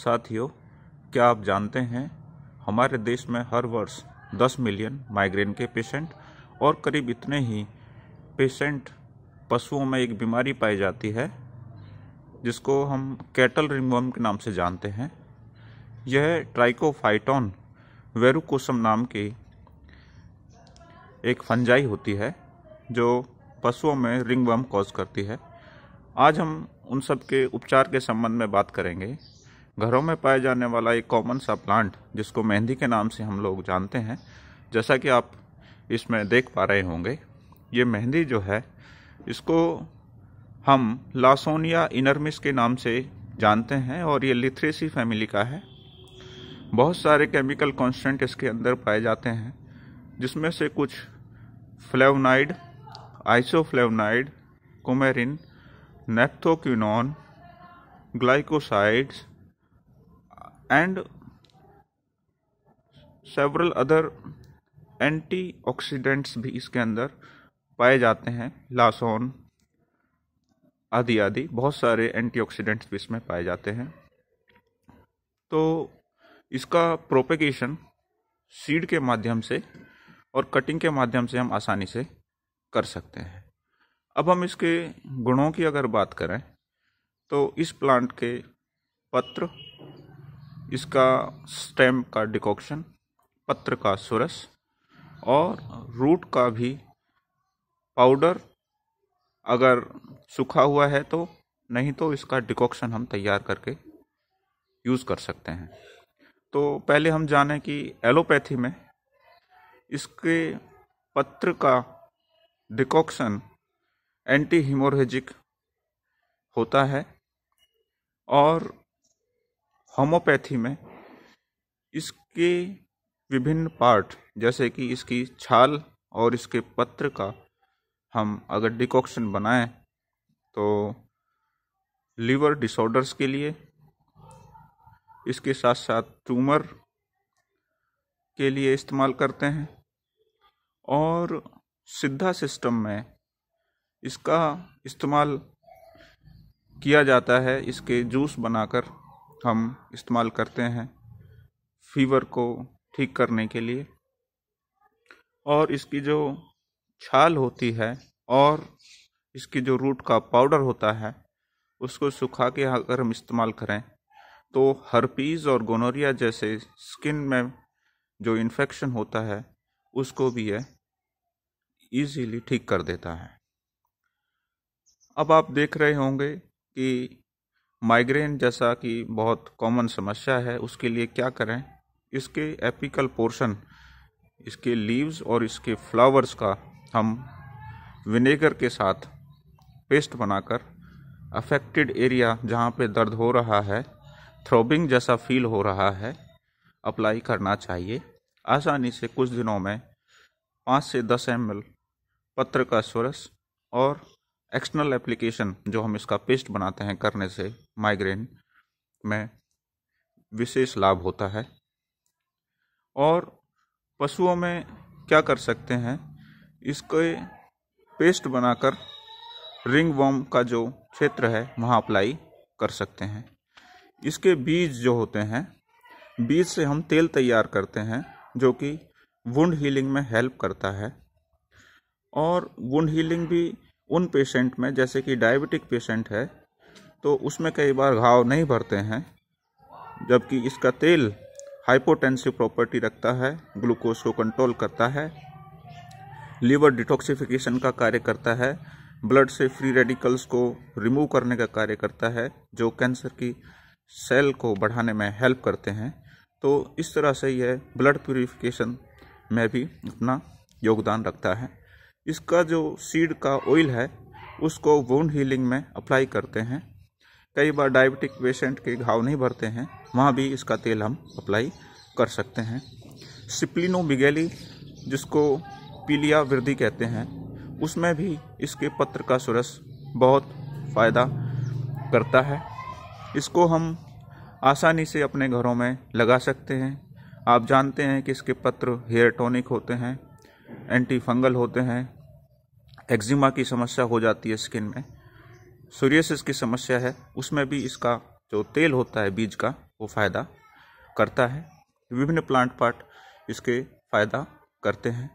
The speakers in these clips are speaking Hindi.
साथियों क्या आप जानते हैं हमारे देश में हर वर्ष 10 मिलियन माइग्रेन के पेशेंट और करीब इतने ही पेशेंट पशुओं में एक बीमारी पाई जाती है जिसको हम कैटल रिमवर्म के नाम से जानते हैं यह ट्राइकोफाइटोन वेरुकोसम नाम की एक फंजाई होती है जो पशुओं में रिंगवर्म कॉज करती है आज हम उन सब के उपचार के संबंध में बात करेंगे घरों में पाया जाने वाला एक कॉमन सा प्लांट जिसको मेहंदी के नाम से हम लोग जानते हैं जैसा कि आप इसमें देख पा रहे होंगे ये मेहंदी जो है इसको हम लासोनिया इनरमिस के नाम से जानते हैं और ये लिथ्रेसी फैमिली का है बहुत सारे केमिकल कॉन्सटेंट इसके अंदर पाए जाते हैं जिसमें से कुछ flavonoid isoflavonoid coumarin naphthoquinone glycosides and several other antioxidants भी इसके अंदर पाए जाते हैं लासोन आदि आदि बहुत सारे एंटीऑक्सीडेंट्स भी इसमें पाए जाते हैं तो इसका प्रोपेगेशन सीड के माध्यम से और कटिंग के माध्यम से हम आसानी से कर सकते हैं अब हम इसके गुणों की अगर बात करें तो इस प्लांट के पत्र इसका स्टेम का डिकॉक्शन पत्र का सुरस और रूट का भी पाउडर अगर सूखा हुआ है तो नहीं तो इसका डिकॉक्शन हम तैयार करके यूज़ कर सकते हैं तो पहले हम जाने कि एलोपैथी में इसके पत्र का डिकॉक्शन एंटी हिमोरेजिक होता है और होम्योपैथी में इसके विभिन्न पार्ट जैसे कि इसकी छाल और इसके पत्र का हम अगर डिकॉक्शन बनाएं तो लीवर डिसऑर्डर्स के लिए इसके साथ साथ ट्यूमर के लिए इस्तेमाल करते हैं और सिद्धा सिस्टम में इसका इस्तेमाल किया जाता है इसके जूस बनाकर हम इस्तेमाल करते हैं फीवर को ठीक करने के लिए और इसकी जो छाल होती है और इसकी जो रूट का पाउडर होता है उसको सुखा के अगर हम इस्तेमाल करें तो हर्पीज़ और गोनोरिया जैसे स्किन में जो इन्फेक्शन होता है उसको भी यह इजीली ठीक कर देता है अब आप देख रहे होंगे कि माइग्रेन जैसा कि बहुत कॉमन समस्या है उसके लिए क्या करें इसके एपिकल पोर्शन इसके लीव्स और इसके फ्लावर्स का हम विनेगर के साथ पेस्ट बनाकर अफेक्टेड एरिया जहाँ पे दर्द हो रहा है थ्रोबिंग जैसा फील हो रहा है अप्लाई करना चाहिए आसानी से कुछ दिनों में पाँच से दस एम पत्र का स्वरस और एक्सटर्नल एप्लीकेशन जो हम इसका पेस्ट बनाते हैं करने से माइग्रेन में विशेष लाभ होता है और पशुओं में क्या कर सकते हैं इसके पेस्ट बनाकर रिंग वॉम का जो क्षेत्र है वहाँ अप्लाई कर सकते हैं इसके बीज जो होते हैं बीज से हम तेल तैयार करते हैं जो कि वुंड हीलिंग में हेल्प करता है और वुंड हीलिंग भी उन पेशेंट में जैसे कि डायबिटिक पेशेंट है तो उसमें कई बार घाव नहीं भरते हैं जबकि इसका तेल हाइपोटेंसिव प्रॉपर्टी रखता है ग्लूकोज को कंट्रोल करता है लीवर डिटॉक्सिफिकेशन का कार्य करता है ब्लड से फ्री रेडिकल्स को रिमूव करने का कार्य करता है जो कैंसर की सेल को बढ़ाने में हेल्प करते हैं तो इस तरह से यह ब्लड प्योरीफिकेशन में भी अपना योगदान रखता है इसका जो सीड का ऑयल है उसको वोन हीलिंग में अप्लाई करते हैं कई बार डायबिटिक पेशेंट के घाव नहीं भरते हैं वहाँ भी इसका तेल हम अप्लाई कर सकते हैं सिप्लिनो बिगेली जिसको पीलिया वृद्धि कहते हैं उसमें भी इसके पत्र का सुरस बहुत फ़ायदा करता है इसको हम आसानी से अपने घरों में लगा सकते हैं आप जानते हैं कि इसके पत्र हेयर टॉनिक होते हैं एंटी फंगल होते हैं एक्जिमा की समस्या हो जाती है स्किन में सूर्यसिस की समस्या है उसमें भी इसका जो तेल होता है बीज का वो फ़ायदा करता है विभिन्न प्लांट पार्ट इसके फ़ायदा करते हैं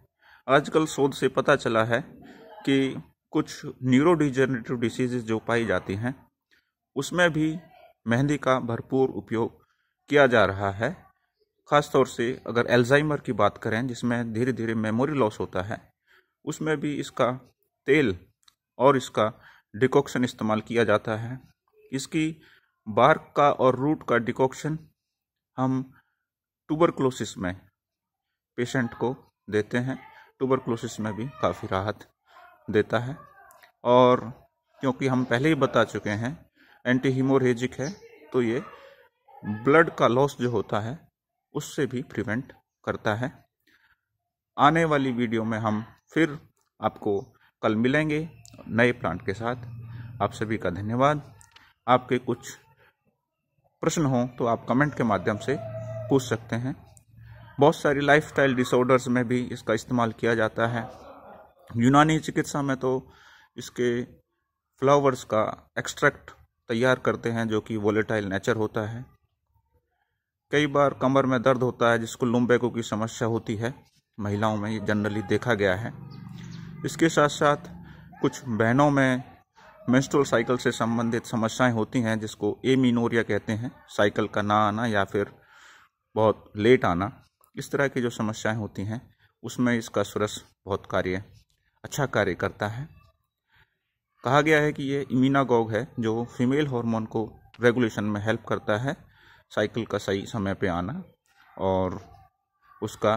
आजकल शोध से पता चला है कि कुछ न्यूरोडिजेनरेटिव डिजेनरेटिव डिसीजेज जो पाई जाती हैं उसमें भी मेहंदी का भरपूर उपयोग किया जा रहा है ख़ासतौर से अगर एल्जाइमर की बात करें जिसमें धीरे धीरे मेमोरी लॉस होता है उसमें भी इसका तेल और इसका डिकॉक्शन इस्तेमाल किया जाता है इसकी बार्क का और रूट का डिकॉक्शन हम टूबरक्लोसिस में पेशेंट को देते हैं टूबरक्लोसिस में भी काफ़ी राहत देता है और क्योंकि हम पहले ही बता चुके हैं एंटी हीमोरेजिक है तो ये ब्लड का लॉस जो होता है उससे भी प्रिवेंट करता है आने वाली वीडियो में हम फिर आपको कल मिलेंगे नए प्लांट के साथ आप सभी का धन्यवाद आपके कुछ प्रश्न हो तो आप कमेंट के माध्यम से पूछ सकते हैं बहुत सारी लाइफस्टाइल डिसऑर्डर्स में भी इसका इस्तेमाल किया जाता है यूनानी चिकित्सा में तो इसके फ्लावर्स का एक्सट्रैक्ट तैयार करते हैं जो कि वोलेटाइल नेचर होता है कई बार कमर में दर्द होता है जिसको लुम्बेगो की समस्या होती है महिलाओं में ये जनरली देखा गया है इसके साथ साथ कुछ बहनों में मेस्ट्रोल साइकिल से संबंधित समस्याएं होती हैं जिसको एमिनोरिया कहते हैं साइकिल का ना आना या फिर बहुत लेट आना इस तरह की जो समस्याएं होती हैं उसमें इसका सुरस बहुत कार्य अच्छा कार्य करता है कहा गया है कि ये इमिनागोग है जो फीमेल हार्मोन को रेगुलेशन में हेल्प करता है साइकिल का सही समय पे आना और उसका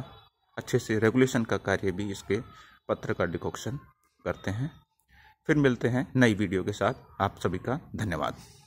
अच्छे से रेगुलेशन का कार्य भी इसके पत्र का डिकॉक्शन करते हैं फिर मिलते हैं नई वीडियो के साथ आप सभी का धन्यवाद